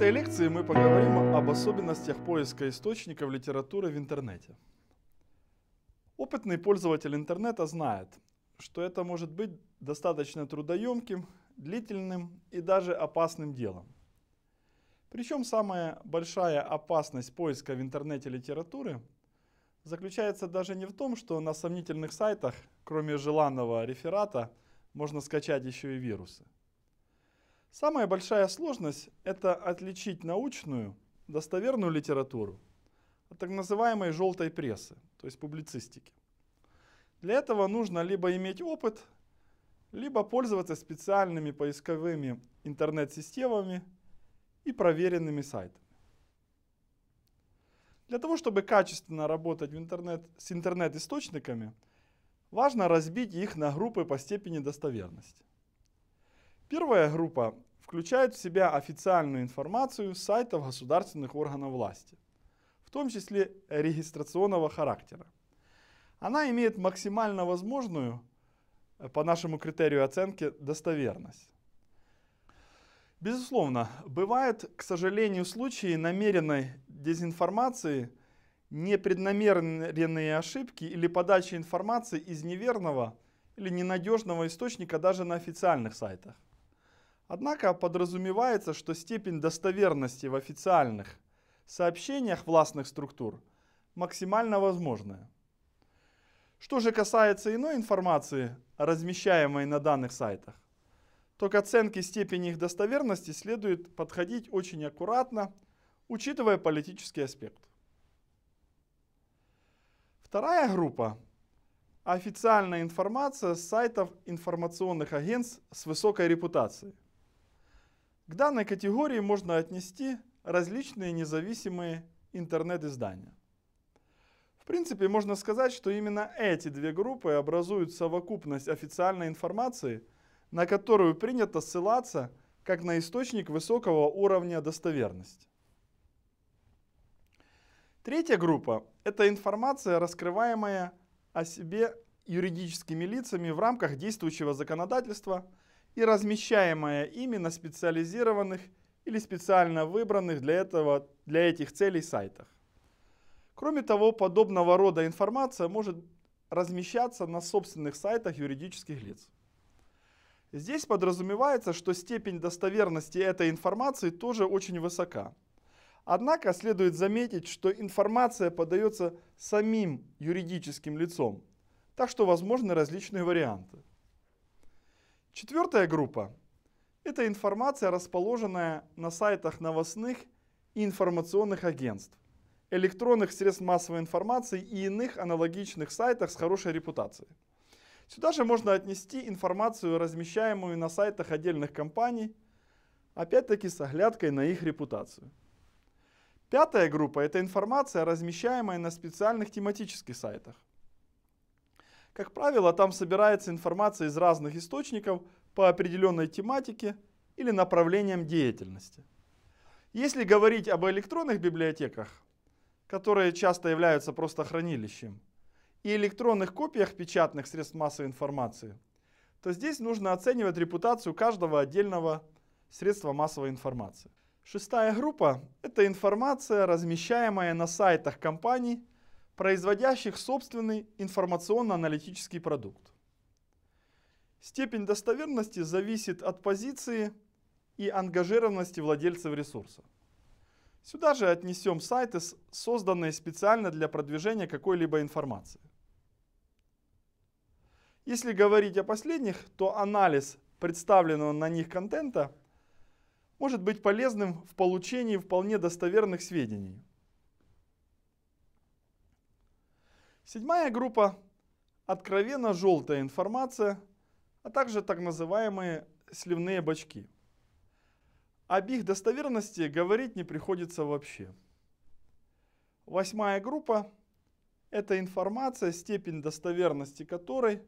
этой лекции мы поговорим об особенностях поиска источников литературы в интернете. Опытный пользователь интернета знает, что это может быть достаточно трудоемким, длительным и даже опасным делом. Причем самая большая опасность поиска в интернете литературы заключается даже не в том, что на сомнительных сайтах, кроме желанного реферата, можно скачать еще и вирусы – Самая большая сложность – это отличить научную, достоверную литературу от так называемой желтой прессы, то есть публицистики. Для этого нужно либо иметь опыт, либо пользоваться специальными поисковыми интернет-системами и проверенными сайтами. Для того, чтобы качественно работать в интернет, с интернет-источниками, важно разбить их на группы по степени достоверности. Первая группа включает в себя официальную информацию с сайтов государственных органов власти, в том числе регистрационного характера. Она имеет максимально возможную, э, по нашему критерию оценки, достоверность. Безусловно, бывают, к сожалению, случаи намеренной дезинформации, непреднамеренные ошибки или подача информации из неверного или ненадежного источника даже на официальных сайтах. Однако подразумевается, что степень достоверности в официальных сообщениях властных структур максимально возможная. Что же касается иной информации, размещаемой на данных сайтах, то к оценке степени их достоверности следует подходить очень аккуратно, учитывая политический аспект. Вторая группа – официальная информация с сайтов информационных агентств с высокой репутацией. К данной категории можно отнести различные независимые интернет-издания. В принципе, можно сказать, что именно эти две группы образуют совокупность официальной информации, на которую принято ссылаться как на источник высокого уровня достоверности. Третья группа – это информация, раскрываемая о себе юридическими лицами в рамках действующего законодательства – и размещаемая ими на специализированных или специально выбранных для, этого, для этих целей сайтах. Кроме того, подобного рода информация может размещаться на собственных сайтах юридических лиц. Здесь подразумевается, что степень достоверности этой информации тоже очень высока. Однако следует заметить, что информация подается самим юридическим лицом, так что возможны различные варианты. Четвертая группа – это информация, расположенная на сайтах новостных и информационных агентств, электронных средств массовой информации и иных аналогичных сайтах с хорошей репутацией. Сюда же можно отнести информацию, размещаемую на сайтах отдельных компаний, опять-таки с оглядкой на их репутацию. Пятая группа – это информация, размещаемая на специальных тематических сайтах. Как правило, там собирается информация из разных источников по определенной тематике или направлениям деятельности. Если говорить об электронных библиотеках, которые часто являются просто хранилищем, и электронных копиях печатных средств массовой информации, то здесь нужно оценивать репутацию каждого отдельного средства массовой информации. Шестая группа – это информация, размещаемая на сайтах компаний – производящих собственный информационно-аналитический продукт. Степень достоверности зависит от позиции и ангажированности владельцев ресурса. Сюда же отнесем сайты, созданные специально для продвижения какой-либо информации. Если говорить о последних, то анализ представленного на них контента может быть полезным в получении вполне достоверных сведений Седьмая группа – откровенно желтая информация, а также так называемые сливные бачки. Об их достоверности говорить не приходится вообще. Восьмая группа – это информация, степень достоверности которой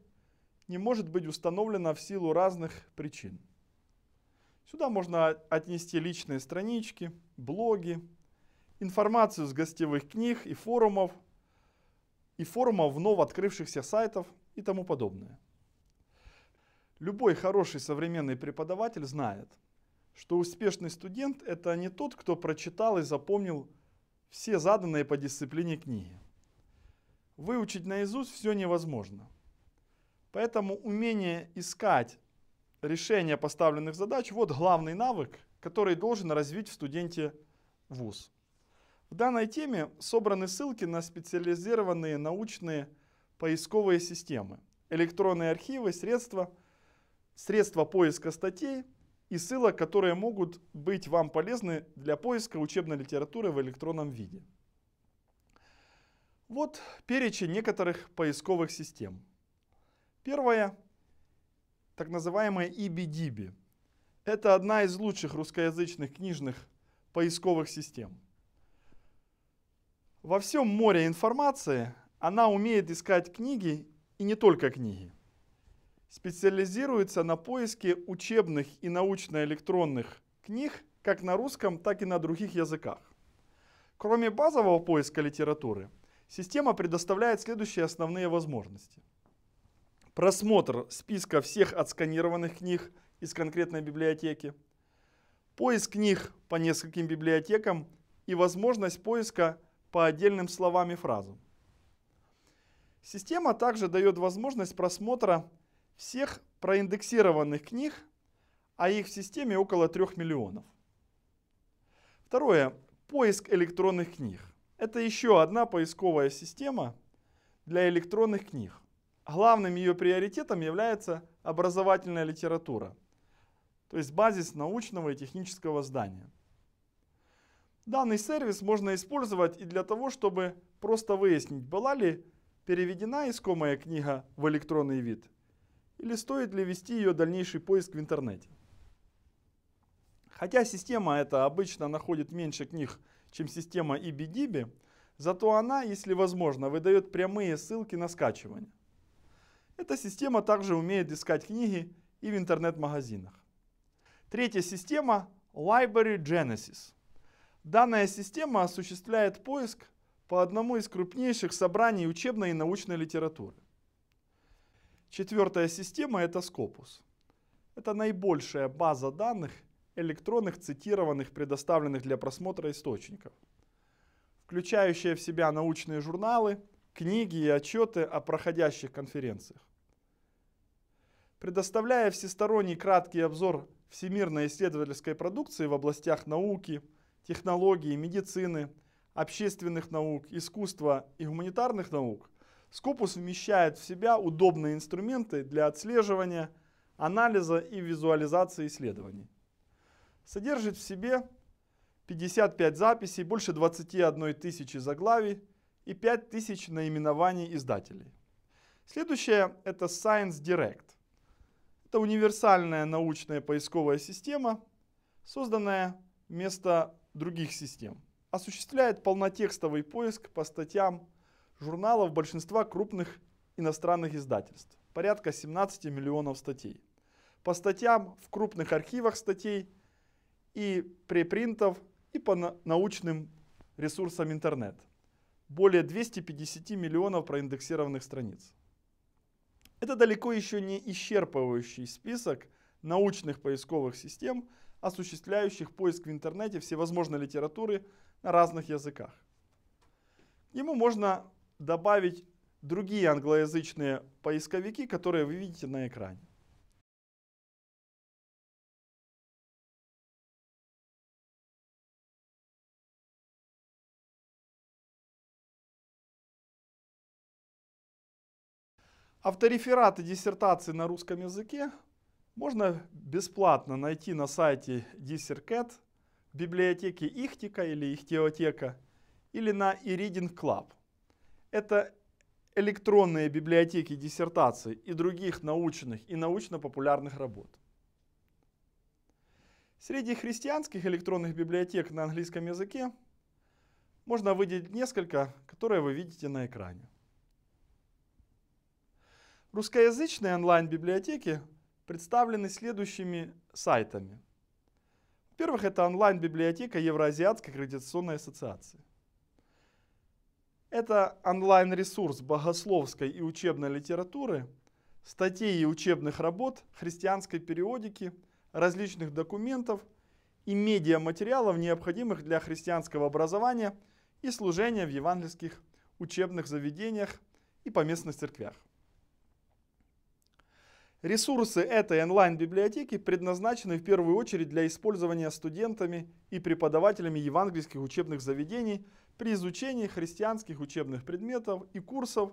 не может быть установлена в силу разных причин. Сюда можно отнести личные странички, блоги, информацию с гостевых книг и форумов – и форумов вновь открывшихся сайтов и тому подобное. Любой хороший современный преподаватель знает, что успешный студент – это не тот, кто прочитал и запомнил все заданные по дисциплине книги. Выучить наизусть все невозможно. Поэтому умение искать решение поставленных задач – вот главный навык, который должен развить в студенте вуз. В данной теме собраны ссылки на специализированные научные поисковые системы, электронные архивы, средства, средства поиска статей и ссылок, которые могут быть вам полезны для поиска учебной литературы в электронном виде. Вот перечень некоторых поисковых систем. Первая, так называемая IBDB. E Это одна из лучших русскоязычных книжных поисковых систем. Во всем море информации она умеет искать книги и не только книги. Специализируется на поиске учебных и научно-электронных книг как на русском, так и на других языках. Кроме базового поиска литературы, система предоставляет следующие основные возможности. Просмотр списка всех отсканированных книг из конкретной библиотеки, поиск книг по нескольким библиотекам и возможность поиска по отдельным словам и фразам. Система также дает возможность просмотра всех проиндексированных книг, а их в системе около 3 миллионов. Второе. Поиск электронных книг. Это еще одна поисковая система для электронных книг. Главным ее приоритетом является образовательная литература, то есть базис научного и технического здания. Данный сервис можно использовать и для того, чтобы просто выяснить, была ли переведена искомая книга в электронный вид, или стоит ли вести ее дальнейший поиск в интернете. Хотя система эта обычно находит меньше книг, чем система IBDB, e зато она, если возможно, выдает прямые ссылки на скачивание. Эта система также умеет искать книги и в интернет-магазинах. Третья система – Library Genesis – Данная система осуществляет поиск по одному из крупнейших собраний учебной и научной литературы. Четвертая система – это Scopus. Это наибольшая база данных электронных, цитированных, предоставленных для просмотра источников, включающая в себя научные журналы, книги и отчеты о проходящих конференциях. Предоставляя всесторонний краткий обзор всемирной исследовательской продукции в областях науки – технологии, медицины, общественных наук, искусства и гуманитарных наук, Скопус вмещает в себя удобные инструменты для отслеживания, анализа и визуализации исследований. Содержит в себе 55 записей, больше 21 тысячи заглавий и 5 тысяч наименований издателей. Следующее – это Science Direct. Это универсальная научная поисковая система, созданная вместо других систем. Осуществляет полнотекстовый поиск по статьям журналов большинства крупных иностранных издательств, порядка 17 миллионов статей. По статьям в крупных архивах статей и препринтов и по научным ресурсам интернет. Более 250 миллионов проиндексированных страниц. Это далеко еще не исчерпывающий список научных поисковых систем, осуществляющих поиск в интернете всевозможной литературы на разных языках. Ему можно добавить другие англоязычные поисковики, которые вы видите на экране. Авторефераты диссертации на русском языке можно бесплатно найти на сайте Dissercat библиотеки Ихтика или Ихтиотека или на eReading Club. Это электронные библиотеки диссертаций и других научных и научно-популярных работ. Среди христианских электронных библиотек на английском языке можно выделить несколько, которые вы видите на экране. Русскоязычные онлайн-библиотеки – представлены следующими сайтами. Во-первых, это онлайн-библиотека Евроазиатской аккредитационной ассоциации. Это онлайн-ресурс богословской и учебной литературы, статей и учебных работ, христианской периодики, различных документов и медиаматериалов, необходимых для христианского образования и служения в евангельских учебных заведениях и поместных церквях. Ресурсы этой онлайн-библиотеки предназначены в первую очередь для использования студентами и преподавателями евангельских учебных заведений при изучении христианских учебных предметов и курсов,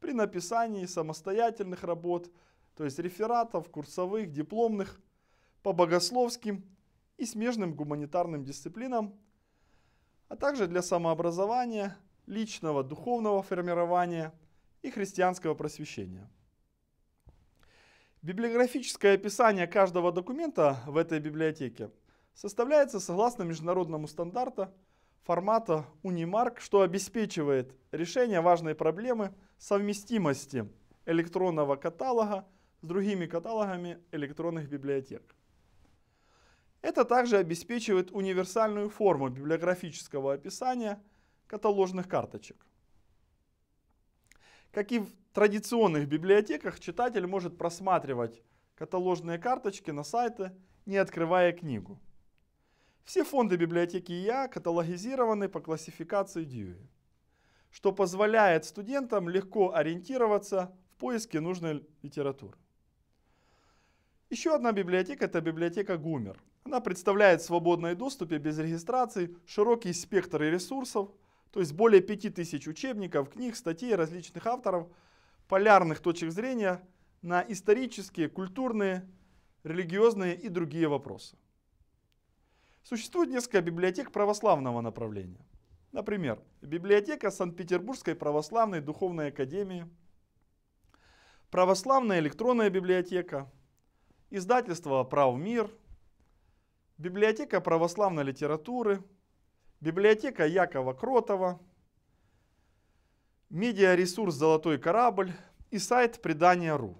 при написании самостоятельных работ, то есть рефератов, курсовых, дипломных, по богословским и смежным гуманитарным дисциплинам, а также для самообразования, личного духовного формирования и христианского просвещения. Библиографическое описание каждого документа в этой библиотеке составляется согласно международному стандарту формата Unimark, что обеспечивает решение важной проблемы совместимости электронного каталога с другими каталогами электронных библиотек. Это также обеспечивает универсальную форму библиографического описания каталожных карточек. Как и в традиционных библиотеках, читатель может просматривать каталожные карточки на сайты, не открывая книгу. Все фонды библиотеки ИА каталогизированы по классификации Дьюи, что позволяет студентам легко ориентироваться в поиске нужной литературы. Еще одна библиотека – это библиотека Гумер. Она представляет в свободном доступе без регистрации широкий спектр ресурсов – то есть более 5000 учебников, книг, статей различных авторов, полярных точек зрения на исторические, культурные, религиозные и другие вопросы. Существует несколько библиотек православного направления. Например, библиотека Санкт-Петербургской православной духовной академии, православная электронная библиотека, издательство «Прав мир», библиотека православной литературы – библиотека Якова Кротова, медиаресурс «Золотой корабль» и сайт «Предания.ру».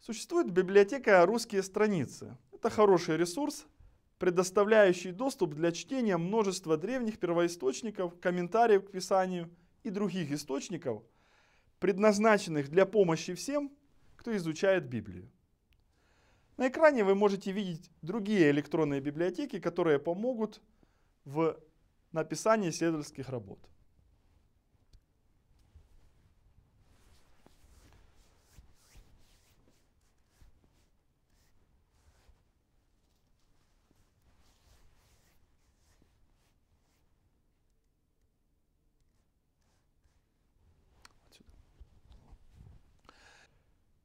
Существует библиотека «Русские страницы». Это хороший ресурс, предоставляющий доступ для чтения множества древних первоисточников, комментариев к Писанию и других источников, предназначенных для помощи всем, кто изучает Библию. На экране вы можете видеть другие электронные библиотеки, которые помогут в написании исследовательских работ.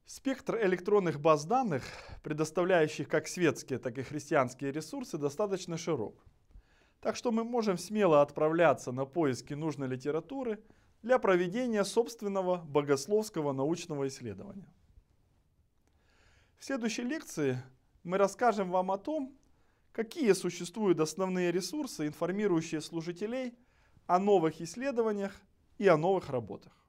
Спектр электронных баз данных, предоставляющих как светские, так и христианские ресурсы, достаточно широк. Так что мы можем смело отправляться на поиски нужной литературы для проведения собственного богословского научного исследования. В следующей лекции мы расскажем вам о том, какие существуют основные ресурсы, информирующие служителей о новых исследованиях и о новых работах.